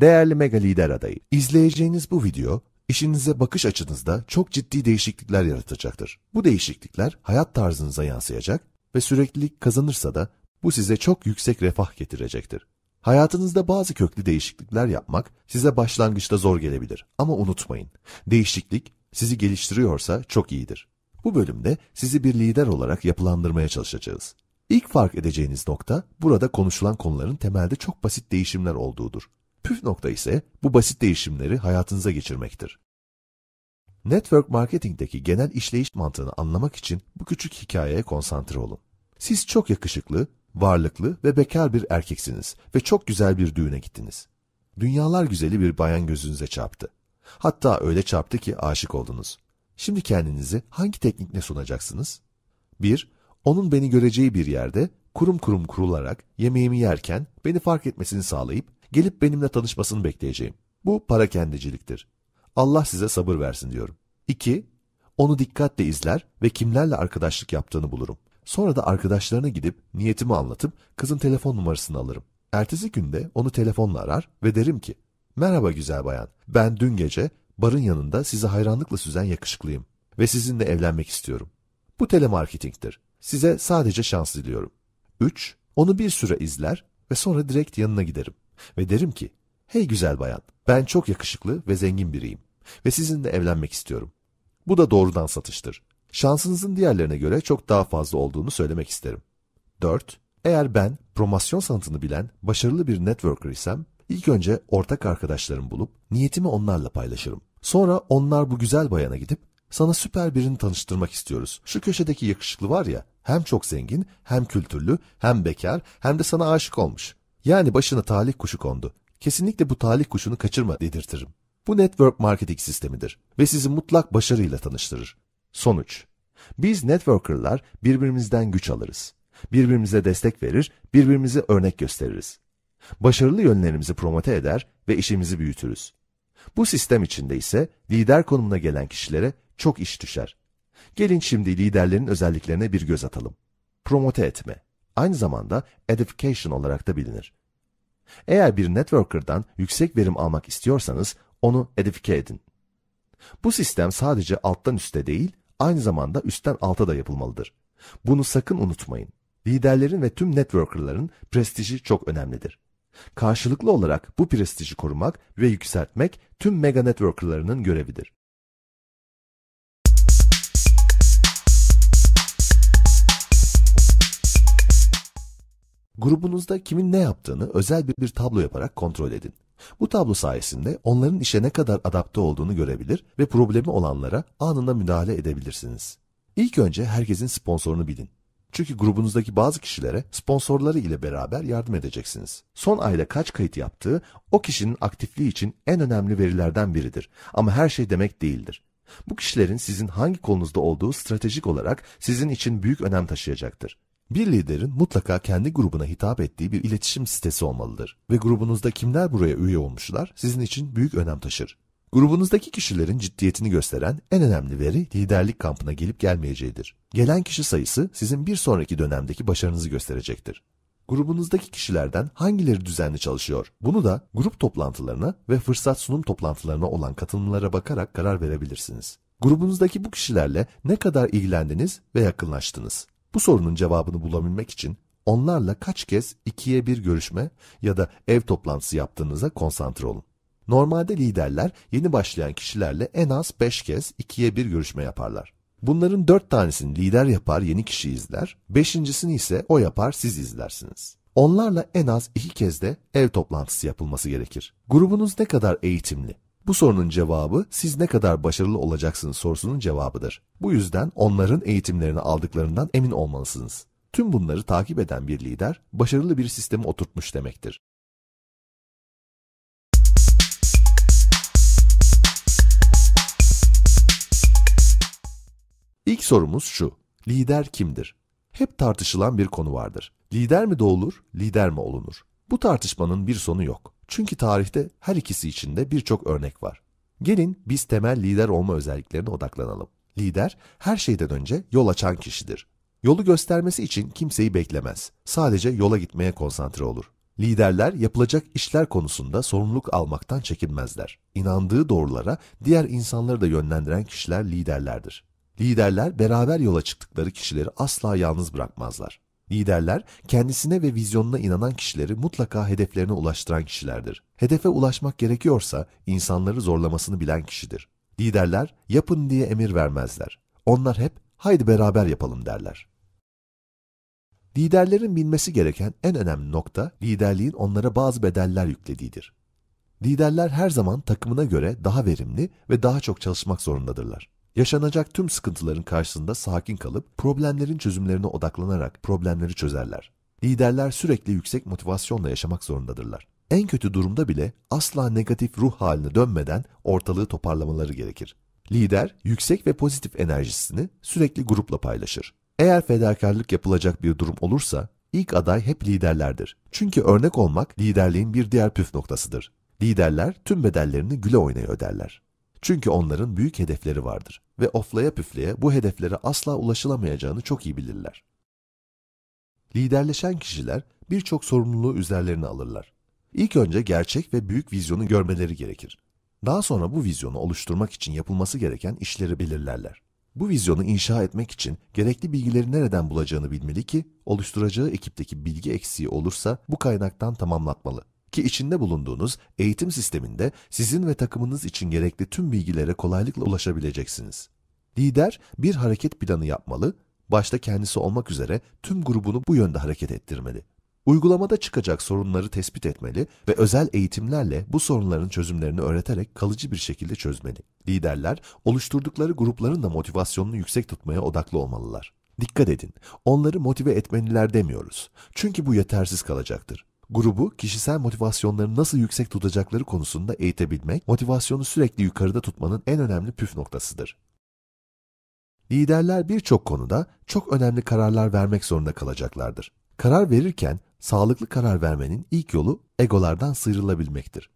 Değerli Mega Lider adayı, izleyeceğiniz bu video işinize bakış açınızda çok ciddi değişiklikler yaratacaktır. Bu değişiklikler hayat tarzınıza yansıyacak ve süreklilik kazanırsa da bu size çok yüksek refah getirecektir. Hayatınızda bazı köklü değişiklikler yapmak size başlangıçta zor gelebilir ama unutmayın. Değişiklik sizi geliştiriyorsa çok iyidir. Bu bölümde sizi bir lider olarak yapılandırmaya çalışacağız. İlk fark edeceğiniz nokta burada konuşulan konuların temelde çok basit değişimler olduğudur. Püf nokta ise bu basit değişimleri hayatınıza geçirmektir. Network marketingdeki genel işleyiş mantığını anlamak için bu küçük hikayeye konsantre olun. Siz çok yakışıklı, varlıklı ve bekar bir erkeksiniz ve çok güzel bir düğüne gittiniz. Dünyalar güzeli bir bayan gözünüze çarptı. Hatta öyle çarptı ki aşık oldunuz. Şimdi kendinizi hangi teknikle sunacaksınız? 1. Onun beni göreceği bir yerde kurum kurum kurularak yemeğimi yerken beni fark etmesini sağlayıp Gelip benimle tanışmasını bekleyeceğim. Bu para kendiciliktir. Allah size sabır versin diyorum. 2. Onu dikkatle izler ve kimlerle arkadaşlık yaptığını bulurum. Sonra da arkadaşlarına gidip niyetimi anlatıp kızın telefon numarasını alırım. Ertesi günde onu telefonla arar ve derim ki Merhaba güzel bayan, ben dün gece barın yanında size hayranlıkla süzen yakışıklıyım ve sizinle evlenmek istiyorum. Bu telemarketingtir. Size sadece şans diliyorum. 3. Onu bir süre izler ve sonra direkt yanına giderim. Ve derim ki, hey güzel bayan, ben çok yakışıklı ve zengin biriyim ve sizinle evlenmek istiyorum. Bu da doğrudan satıştır. Şansınızın diğerlerine göre çok daha fazla olduğunu söylemek isterim. 4. Eğer ben promosyon sanatını bilen başarılı bir networker isem, ilk önce ortak arkadaşlarımı bulup niyetimi onlarla paylaşırım. Sonra onlar bu güzel bayana gidip sana süper birini tanıştırmak istiyoruz. Şu köşedeki yakışıklı var ya, hem çok zengin, hem kültürlü, hem bekar, hem de sana aşık olmuş. Yani başına talih kuşu kondu. Kesinlikle bu talih kuşunu kaçırma dedirtirim. Bu network marketing sistemidir ve sizi mutlak başarıyla tanıştırır. Sonuç Biz networkerlar birbirimizden güç alırız. Birbirimize destek verir, birbirimize örnek gösteririz. Başarılı yönlerimizi promote eder ve işimizi büyütürüz. Bu sistem içinde ise lider konumuna gelen kişilere çok iş düşer. Gelin şimdi liderlerin özelliklerine bir göz atalım. Promote etme aynı zamanda edification olarak da bilinir. Eğer bir networker'dan yüksek verim almak istiyorsanız onu edifike edin. Bu sistem sadece alttan üste değil, aynı zamanda üstten alta da yapılmalıdır. Bunu sakın unutmayın. Liderlerin ve tüm networker'ların prestiji çok önemlidir. Karşılıklı olarak bu prestiji korumak ve yükseltmek tüm mega networker'larının görevidir. Grubunuzda kimin ne yaptığını özel bir, bir tablo yaparak kontrol edin. Bu tablo sayesinde onların işe ne kadar adapte olduğunu görebilir ve problemi olanlara anında müdahale edebilirsiniz. İlk önce herkesin sponsorunu bilin. Çünkü grubunuzdaki bazı kişilere sponsorları ile beraber yardım edeceksiniz. Son ayda kaç kayıt yaptığı o kişinin aktifliği için en önemli verilerden biridir. Ama her şey demek değildir. Bu kişilerin sizin hangi kolunuzda olduğu stratejik olarak sizin için büyük önem taşıyacaktır. Bir liderin mutlaka kendi grubuna hitap ettiği bir iletişim sitesi olmalıdır ve grubunuzda kimler buraya üye olmuşlar sizin için büyük önem taşır. Grubunuzdaki kişilerin ciddiyetini gösteren en önemli veri liderlik kampına gelip gelmeyeceğidir. Gelen kişi sayısı sizin bir sonraki dönemdeki başarınızı gösterecektir. Grubunuzdaki kişilerden hangileri düzenli çalışıyor? Bunu da grup toplantılarına ve fırsat sunum toplantılarına olan katılımlara bakarak karar verebilirsiniz. Grubunuzdaki bu kişilerle ne kadar ilgilendiniz ve yakınlaştınız? Bu sorunun cevabını bulabilmek için onlarla kaç kez ikiye bir görüşme ya da ev toplantısı yaptığınıza konsantre olun. Normalde liderler yeni başlayan kişilerle en az 5 kez ikiye bir görüşme yaparlar. Bunların 4 tanesini lider yapar yeni kişi izler, 5.sini ise o yapar siz izlersiniz. Onlarla en az 2 kez de ev toplantısı yapılması gerekir. Grubunuz ne kadar eğitimli, bu sorunun cevabı siz ne kadar başarılı olacaksınız sorusunun cevabıdır. Bu yüzden onların eğitimlerini aldıklarından emin olmalısınız. Tüm bunları takip eden bir lider başarılı bir sistemi oturtmuş demektir. İlk sorumuz şu. Lider kimdir? Hep tartışılan bir konu vardır. Lider mi doğulur, lider mi olunur? Bu tartışmanın bir sonu yok. Çünkü tarihte her ikisi için de birçok örnek var. Gelin biz temel lider olma özelliklerine odaklanalım. Lider her şeyden önce yol açan kişidir. Yolu göstermesi için kimseyi beklemez. Sadece yola gitmeye konsantre olur. Liderler yapılacak işler konusunda sorumluluk almaktan çekinmezler. İnandığı doğrulara diğer insanları da yönlendiren kişiler liderlerdir. Liderler beraber yola çıktıkları kişileri asla yalnız bırakmazlar. Liderler kendisine ve vizyonuna inanan kişileri mutlaka hedeflerine ulaştıran kişilerdir. Hedefe ulaşmak gerekiyorsa insanları zorlamasını bilen kişidir. Liderler yapın diye emir vermezler. Onlar hep haydi beraber yapalım derler. Liderlerin bilmesi gereken en önemli nokta liderliğin onlara bazı bedeller yüklediğidir. Liderler her zaman takımına göre daha verimli ve daha çok çalışmak zorundadırlar. Yaşanacak tüm sıkıntıların karşısında sakin kalıp problemlerin çözümlerine odaklanarak problemleri çözerler. Liderler sürekli yüksek motivasyonla yaşamak zorundadırlar. En kötü durumda bile asla negatif ruh haline dönmeden ortalığı toparlamaları gerekir. Lider yüksek ve pozitif enerjisini sürekli grupla paylaşır. Eğer fedakarlık yapılacak bir durum olursa ilk aday hep liderlerdir. Çünkü örnek olmak liderliğin bir diğer püf noktasıdır. Liderler tüm bedellerini güle oynaya öderler. Çünkü onların büyük hedefleri vardır ve oflaya püfleye bu hedeflere asla ulaşılamayacağını çok iyi bilirler. Liderleşen kişiler birçok sorumluluğu üzerlerine alırlar. İlk önce gerçek ve büyük vizyonu görmeleri gerekir. Daha sonra bu vizyonu oluşturmak için yapılması gereken işleri belirlerler. Bu vizyonu inşa etmek için gerekli bilgileri nereden bulacağını bilmeli ki oluşturacağı ekipteki bilgi eksiği olursa bu kaynaktan tamamlatmalı ki içinde bulunduğunuz eğitim sisteminde sizin ve takımınız için gerekli tüm bilgilere kolaylıkla ulaşabileceksiniz. Lider bir hareket planı yapmalı, başta kendisi olmak üzere tüm grubunu bu yönde hareket ettirmeli. Uygulamada çıkacak sorunları tespit etmeli ve özel eğitimlerle bu sorunların çözümlerini öğreterek kalıcı bir şekilde çözmeli. Liderler oluşturdukları grupların da motivasyonunu yüksek tutmaya odaklı olmalılar. Dikkat edin, onları motive etmeliler demiyoruz. Çünkü bu yetersiz kalacaktır grubu kişisel motivasyonlarını nasıl yüksek tutacakları konusunda eğitebilmek, motivasyonu sürekli yukarıda tutmanın en önemli püf noktasıdır. Liderler birçok konuda çok önemli kararlar vermek zorunda kalacaklardır. Karar verirken sağlıklı karar vermenin ilk yolu egolardan sıyrılabilmektir.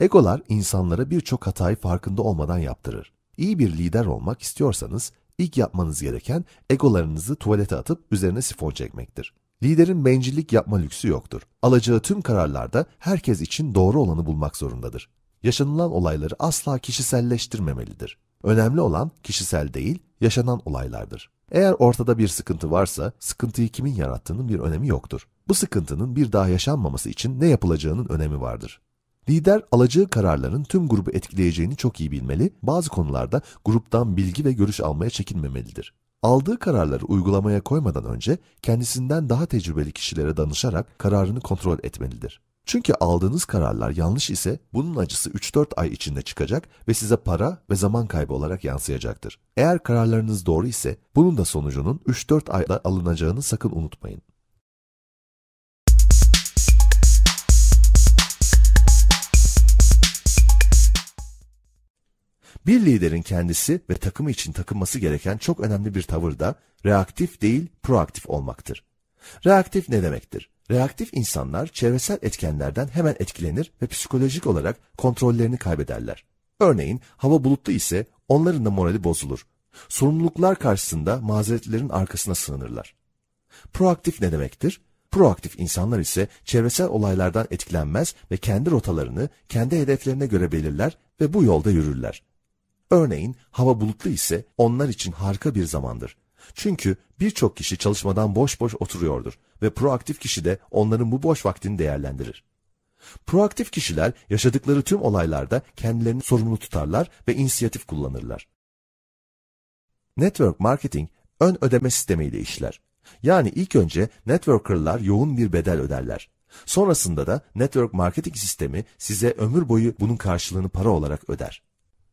Egolar insanlara birçok hatayı farkında olmadan yaptırır. İyi bir lider olmak istiyorsanız ilk yapmanız gereken egolarınızı tuvalete atıp üzerine sifon çekmektir. Liderin bencillik yapma lüksü yoktur. Alacağı tüm kararlarda herkes için doğru olanı bulmak zorundadır. Yaşanılan olayları asla kişiselleştirmemelidir. Önemli olan kişisel değil, yaşanan olaylardır. Eğer ortada bir sıkıntı varsa, sıkıntıyı kimin yarattığının bir önemi yoktur. Bu sıkıntının bir daha yaşanmaması için ne yapılacağının önemi vardır. Lider alacağı kararların tüm grubu etkileyeceğini çok iyi bilmeli, bazı konularda gruptan bilgi ve görüş almaya çekinmemelidir. Aldığı kararları uygulamaya koymadan önce kendisinden daha tecrübeli kişilere danışarak kararını kontrol etmelidir. Çünkü aldığınız kararlar yanlış ise bunun acısı 3-4 ay içinde çıkacak ve size para ve zaman kaybı olarak yansıyacaktır. Eğer kararlarınız doğru ise bunun da sonucunun 3-4 ayda alınacağını sakın unutmayın. Bir liderin kendisi ve takımı için takınması gereken çok önemli bir tavır da reaktif değil proaktif olmaktır. Reaktif ne demektir? Reaktif insanlar çevresel etkenlerden hemen etkilenir ve psikolojik olarak kontrollerini kaybederler. Örneğin hava bulutlu ise onların da morali bozulur. Sorumluluklar karşısında mazeretlerin arkasına sığınırlar. Proaktif ne demektir? Proaktif insanlar ise çevresel olaylardan etkilenmez ve kendi rotalarını kendi hedeflerine göre belirler ve bu yolda yürürler. Örneğin hava bulutlu ise onlar için harika bir zamandır. Çünkü birçok kişi çalışmadan boş boş oturuyordur ve proaktif kişi de onların bu boş vaktini değerlendirir. Proaktif kişiler yaşadıkları tüm olaylarda kendilerini sorumlu tutarlar ve inisiyatif kullanırlar. Network marketing ön ödeme sistemiyle işler. Yani ilk önce networkerlar yoğun bir bedel öderler. Sonrasında da network marketing sistemi size ömür boyu bunun karşılığını para olarak öder.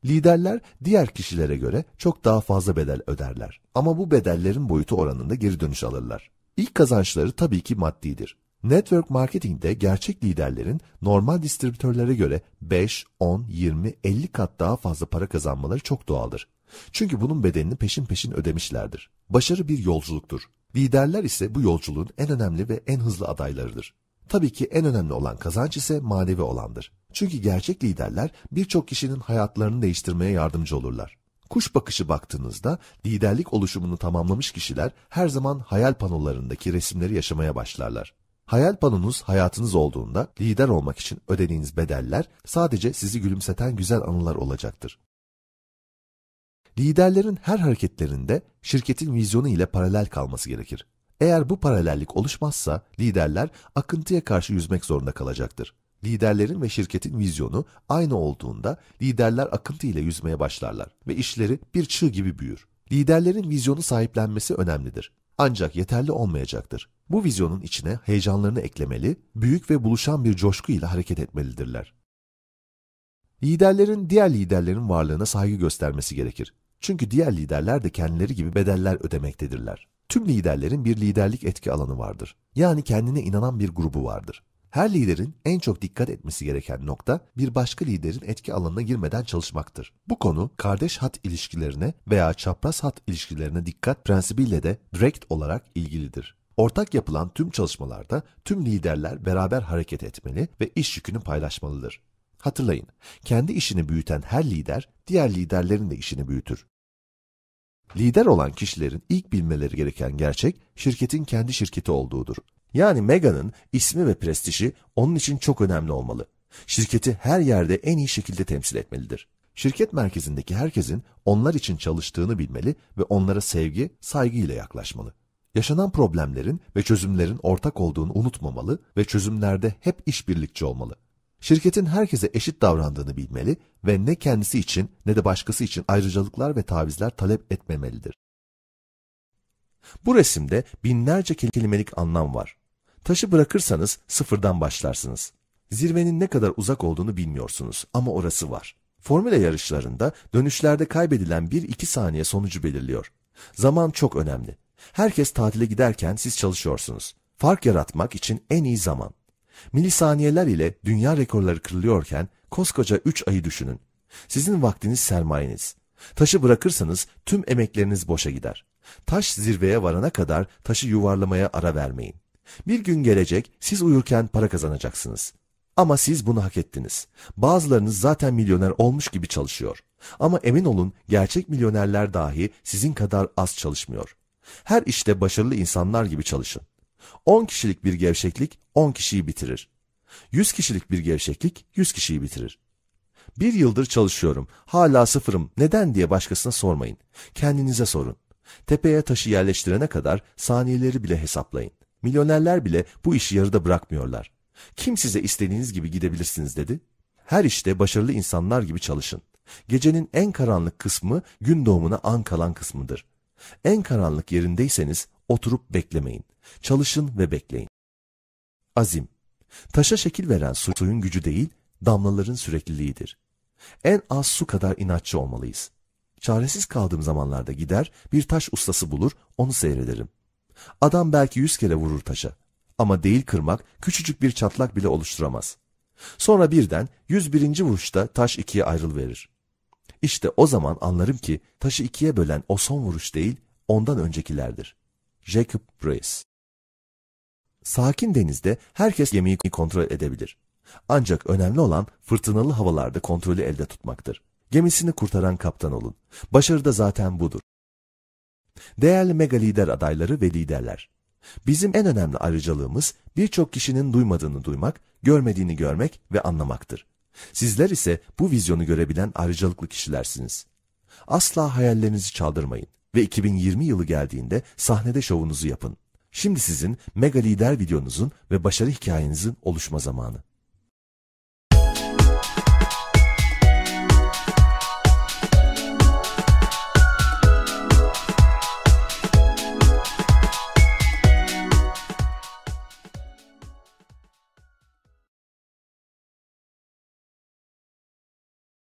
Liderler diğer kişilere göre çok daha fazla bedel öderler ama bu bedellerin boyutu oranında geri dönüş alırlar. İlk kazançları tabii ki maddidir. Network marketingde gerçek liderlerin normal distribütörlere göre 5, 10, 20, 50 kat daha fazla para kazanmaları çok doğaldır. Çünkü bunun bedelini peşin peşin ödemişlerdir. Başarı bir yolculuktur. Liderler ise bu yolculuğun en önemli ve en hızlı adaylarıdır. Tabii ki en önemli olan kazanç ise manevi olandır. Çünkü gerçek liderler birçok kişinin hayatlarını değiştirmeye yardımcı olurlar. Kuş bakışı baktığınızda liderlik oluşumunu tamamlamış kişiler her zaman hayal panolarındaki resimleri yaşamaya başlarlar. Hayal panonuz hayatınız olduğunda lider olmak için ödediğiniz bedeller sadece sizi gülümseten güzel anılar olacaktır. Liderlerin her hareketlerinde şirketin vizyonu ile paralel kalması gerekir. Eğer bu paralellik oluşmazsa liderler akıntıya karşı yüzmek zorunda kalacaktır. Liderlerin ve şirketin vizyonu aynı olduğunda liderler akıntı ile yüzmeye başlarlar ve işleri bir çığ gibi büyür. Liderlerin vizyonu sahiplenmesi önemlidir. Ancak yeterli olmayacaktır. Bu vizyonun içine heyecanlarını eklemeli, büyük ve buluşan bir coşku ile hareket etmelidirler. Liderlerin diğer liderlerin varlığına saygı göstermesi gerekir. Çünkü diğer liderler de kendileri gibi bedeller ödemektedirler. Tüm liderlerin bir liderlik etki alanı vardır. Yani kendine inanan bir grubu vardır. Her liderin en çok dikkat etmesi gereken nokta bir başka liderin etki alanına girmeden çalışmaktır. Bu konu kardeş hat ilişkilerine veya çapraz hat ilişkilerine dikkat prensibiyle de direkt olarak ilgilidir. Ortak yapılan tüm çalışmalarda tüm liderler beraber hareket etmeli ve iş yükünü paylaşmalıdır. Hatırlayın, kendi işini büyüten her lider diğer liderlerin de işini büyütür. Lider olan kişilerin ilk bilmeleri gereken gerçek şirketin kendi şirketi olduğudur. Yani Mega'nın ismi ve prestiji onun için çok önemli olmalı. Şirketi her yerde en iyi şekilde temsil etmelidir. Şirket merkezindeki herkesin onlar için çalıştığını bilmeli ve onlara sevgi, saygı ile yaklaşmalı. Yaşanan problemlerin ve çözümlerin ortak olduğunu unutmamalı ve çözümlerde hep işbirlikçi olmalı. Şirketin herkese eşit davrandığını bilmeli ve ne kendisi için ne de başkası için ayrıcalıklar ve tavizler talep etmemelidir. Bu resimde binlerce kelimelik anlam var. Taşı bırakırsanız sıfırdan başlarsınız. Zirvenin ne kadar uzak olduğunu bilmiyorsunuz ama orası var. Formula yarışlarında dönüşlerde kaybedilen 1-2 saniye sonucu belirliyor. Zaman çok önemli. Herkes tatile giderken siz çalışıyorsunuz. Fark yaratmak için en iyi zaman. Milisaniyeler ile dünya rekorları kırılıyorken koskoca 3 ayı düşünün. Sizin vaktiniz sermayeniz. Taşı bırakırsanız tüm emekleriniz boşa gider. Taş zirveye varana kadar taşı yuvarlamaya ara vermeyin. Bir gün gelecek siz uyurken para kazanacaksınız. Ama siz bunu hak ettiniz. Bazılarınız zaten milyoner olmuş gibi çalışıyor. Ama emin olun gerçek milyonerler dahi sizin kadar az çalışmıyor. Her işte başarılı insanlar gibi çalışın. 10 kişilik bir gevşeklik 10 kişiyi bitirir. 100 kişilik bir gevşeklik 100 kişiyi bitirir. Bir yıldır çalışıyorum, hala sıfırım, neden diye başkasına sormayın. Kendinize sorun. Tepeye taşı yerleştirene kadar saniyeleri bile hesaplayın. Milyonerler bile bu işi yarıda bırakmıyorlar. Kim size istediğiniz gibi gidebilirsiniz dedi? Her işte başarılı insanlar gibi çalışın. Gecenin en karanlık kısmı gün doğumuna an kalan kısmıdır. En karanlık yerindeyseniz oturup beklemeyin. Çalışın ve bekleyin. Azim. Taşa şekil veren su, suyun gücü değil, damlaların sürekliliğidir. En az su kadar inatçı olmalıyız. Çaresiz kaldığım zamanlarda gider, bir taş ustası bulur, onu seyrederim. Adam belki yüz kere vurur taşa. Ama değil kırmak, küçücük bir çatlak bile oluşturamaz. Sonra birden yüz birinci vuruşta taş ikiye ayrıl verir. İşte o zaman anlarım ki taşı ikiye bölen o son vuruş değil, ondan öncekilerdir. Jacob Brace Sakin denizde herkes gemiyi kontrol edebilir. Ancak önemli olan fırtınalı havalarda kontrolü elde tutmaktır. Gemisini kurtaran kaptan olun. Başarı da zaten budur. Değerli mega lider adayları ve liderler. Bizim en önemli ayrıcalığımız birçok kişinin duymadığını duymak, görmediğini görmek ve anlamaktır. Sizler ise bu vizyonu görebilen ayrıcalıklı kişilersiniz. Asla hayallerinizi çaldırmayın ve 2020 yılı geldiğinde sahnede şovunuzu yapın. Şimdi sizin mega lider videonuzun ve başarı hikayenizin oluşma zamanı.